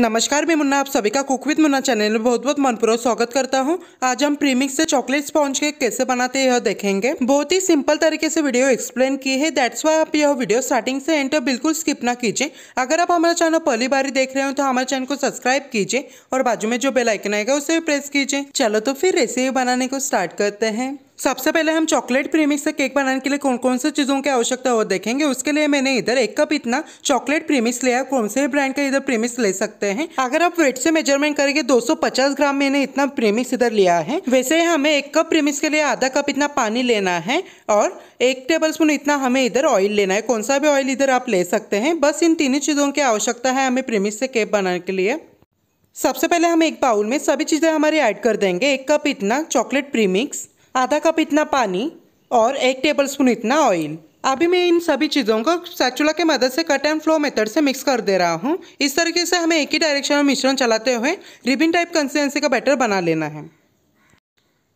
नमस्कार मैं मुन्ना आप सभी का कुक विद मुन्ना चैनल में बहुत बहुत मनपूर्वक स्वागत करता हूं आज हम प्रीमिक्स से चॉकलेट स्पॉन्ज केक कैसे बनाते हैं यह देखेंगे बहुत ही सिंपल तरीके से वीडियो एक्सप्लेन की है दैट्स वाई आप यह वीडियो स्टार्टिंग से एंड बिल्कुल स्किप ना कीजिए अगर आप हमारा चैनल पहली बार देख रहे हो तो हमारे चैनल को सब्सक्राइब कीजिए और बाजू में जो बेलाइकन आएगा उसे भी प्रेस कीजिए चलो तो फिर रेसिपी बनाने को स्टार्ट करते हैं सबसे पहले हम चॉकलेट प्रीमिक्स से केक बनाने के लिए कौन कौन से चीज़ों की आवश्यकता हो देखेंगे उसके लिए मैंने इधर एक कप इतना चॉकलेट प्रीमिक्स लिया कौन से ब्रांड का इधर प्रीमिक्स ले सकते हैं अगर आप वेट से मेजरमेंट करेंगे 250 ग्राम मैंने इतना प्रीमिक्स इधर लिया है वैसे हमें एक कप प्रीमिक्स के लिए आधा कप इतना पानी लेना है और एक टेबल स्पून इतना हमें इधर ऑयल लेना है कौन सा भी ऑयल इधर आप ले सकते हैं बस इन तीनों चीज़ों की आवश्यकता है हमें प्रीमिक्स से केक बनाने के लिए सबसे पहले हम एक बाउल में सभी चीज़ें हमारी ऐड कर देंगे एक कप इतना चॉकलेट प्रीमिक्स आधा कप इतना पानी और एक टेबलस्पून इतना ऑयल अभी मैं इन सभी चीज़ों को सैचुला के मदद से कट एंड फ्लो मेथड से मिक्स कर दे रहा हूँ इस तरीके से हमें एक ही डायरेक्शन में मिश्रण चलाते हुए रिबिन टाइप कंसिस्टेंसी का बैटर बना लेना है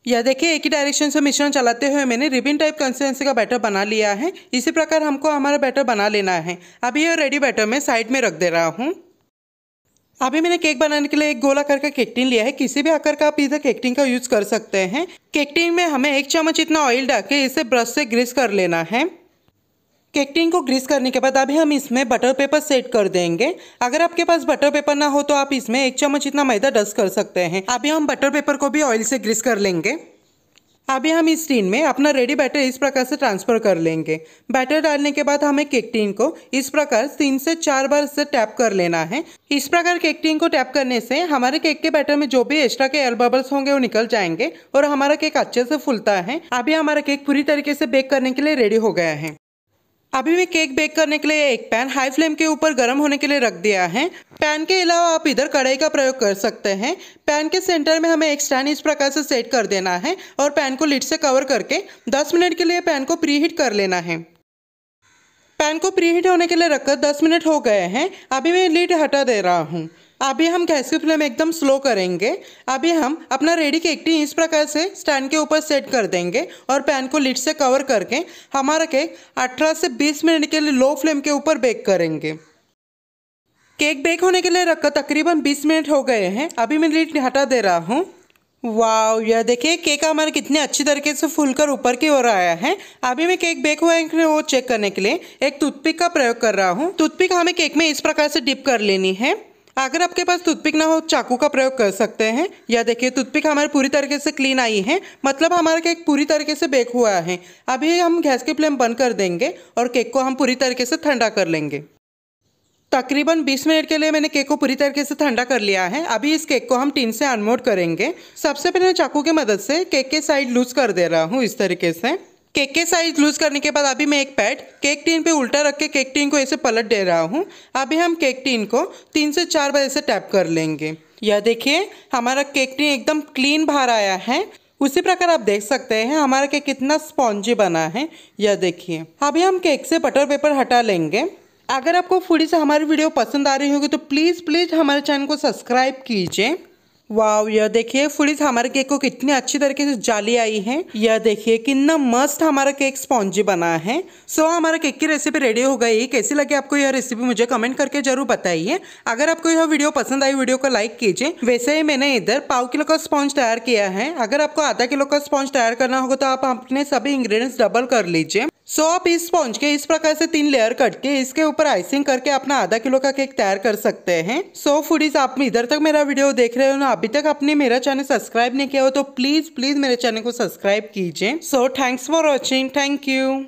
यह देखिए एक ही डायरेक्शन से मिश्रण चलाते हुए मैंने रिबिन टाइप कंसिस्टेंसी का बैटर बना लिया है इसी प्रकार हमको हमारा बैटर बना लेना है अभी यह रेडी बैटर मैं साइड में रख दे रहा हूँ अभी मैंने केक बनाने के लिए एक गोला करके केकटिन लिया है किसी भी आकार का आप इधर केकटिन का यूज कर सकते हैं केकटिन में हमें एक चम्मच इतना ऑयल डाल के इसे ब्रश से ग्रीस कर लेना है केकटिन को ग्रीस करने के बाद अभी हम इसमें बटर पेपर सेट कर देंगे अगर आपके पास बटर पेपर ना हो तो आप इसमें एक चम्मच इतना मैदा डस्ट कर सकते हैं अभी हम बटर पेपर को भी ऑयल से ग्रीस कर लेंगे अभी हम इस टीन में अपना रेडी बैटर इस प्रकार से ट्रांसफ़र कर लेंगे बैटर डालने के बाद हमें केक टीन को इस प्रकार तीन से चार बार से टैप कर लेना है इस प्रकार केक टीन को टैप करने से हमारे केक के बैटर में जो भी एक्स्ट्रा के एयर बबल्स होंगे वो निकल जाएंगे और हमारा केक अच्छे से फुलता है अभी हमारा केक पूरी तरीके से बेक करने के लिए रेडी हो गया है अभी मैं केक बेक करने के लिए एक पैन हाई फ्लेम के ऊपर गर्म होने के लिए रख दिया है पैन के अलावा आप इधर कढ़ाई का प्रयोग कर सकते हैं पैन के सेंटर में हमें एक स्टैंड इस प्रकार से सेट कर देना है और पैन को लिट से कवर करके 10 मिनट के लिए पैन को प्री हीट कर लेना है पैन को प्री हीट होने के लिए रखकर 10 मिनट हो गए हैं अभी मैं लिट हटा दे रहा हूँ अभी हम गैस की फ्लेम एकदम स्लो करेंगे अभी हम अपना रेडी केक टी इस प्रकार से स्टैंड के ऊपर सेट कर देंगे और पैन को लिट से कवर करके हमारा केक 18 से 20 मिनट के लिए लो फ्लेम के ऊपर बेक करेंगे केक बेक होने के लिए रखकर तकरीबन 20 मिनट हो गए हैं अभी मैं लीड हटा दे रहा हूँ वाह यह देखिए केक हमारा कितने अच्छी तरीके से फूलकर ऊपर की ओर आया है अभी मैं केक बेक हुआ है वो चेक करने के लिए एक टूथपिक का प्रयोग कर रहा हूँ टूथपिक हमें केक में इस प्रकार से डिप कर लेनी है अगर आपके पास टूथपिक ना हो चाकू का प्रयोग कर सकते हैं या देखिए टूथपिक हमारे पूरी तरीके से क्लीन आई है मतलब हमारा केक पूरी तरीके से बेक हुआ है अभी हम गैस की फ्लेम बंद कर देंगे और केक को हम पूरी तरीके से ठंडा कर लेंगे तकरीबन 20 मिनट के लिए मैंने केक को पूरी तरीके से ठंडा कर लिया है अभी इस केक को हम टीन से अनमोड करेंगे सबसे पहले चाकू की मदद से केक के साइड लूज कर दे रहा हूँ इस तरीके से केक के साइज लूज करने के बाद अभी मैं एक पैड केक टीन पे उल्टा रख के केक टीन को ऐसे पलट दे रहा हूँ अभी हम केक टीन को तीन से चार बार ऐसे टैप कर लेंगे यह देखिए हमारा केक टीन एकदम क्लीन बाहर आया है उसी प्रकार आप देख सकते हैं हमारा केक कितना स्पॉन्जी बना है यह देखिए अभी हम केक से बटर पेपर हटा लेंगे अगर आपको फूडी से हमारी वीडियो पसंद आ रही होगी तो प्लीज़ प्लीज़ हमारे चैनल को सब्सक्राइब कीजिए वाव यह देखिए फूडीज हमारे केक को कितनी अच्छी तरीके से जाली आई है यह देखिए कितना मस्त हमारा केक स्पॉन्जी बना है सो हमारा केक की रेसिपी रेडी हो गई कैसी लगी आपको यह रेसिपी मुझे कमेंट करके जरूर बताइए अगर आपको यह वीडियो पसंद आई वीडियो को लाइक कीजिए वैसे ही मैंने इधर पाव किलो का स्पॉन्ज तैयार किया है अगर आपको आधा किलो का स्पॉन्ज तैयार करना होगा तो आप अपने सभी इंग्रीडियंट्स डबल कर लीजिए सो आप इस स्पॉन्ज के इस प्रकार से तीन लेयर कट के इसके ऊपर आइसिंग करके अपना आधा किलो का केक तैयार कर सकते हैं सो फूडीज आप इधर तक मेरा वीडियो देख रहे हो ना अभी तक आपने मेरा चैनल सब्सक्राइब नहीं किया हो तो प्लीज प्लीज मेरे चैनल को सब्सक्राइब कीजिए so thanks for watching thank you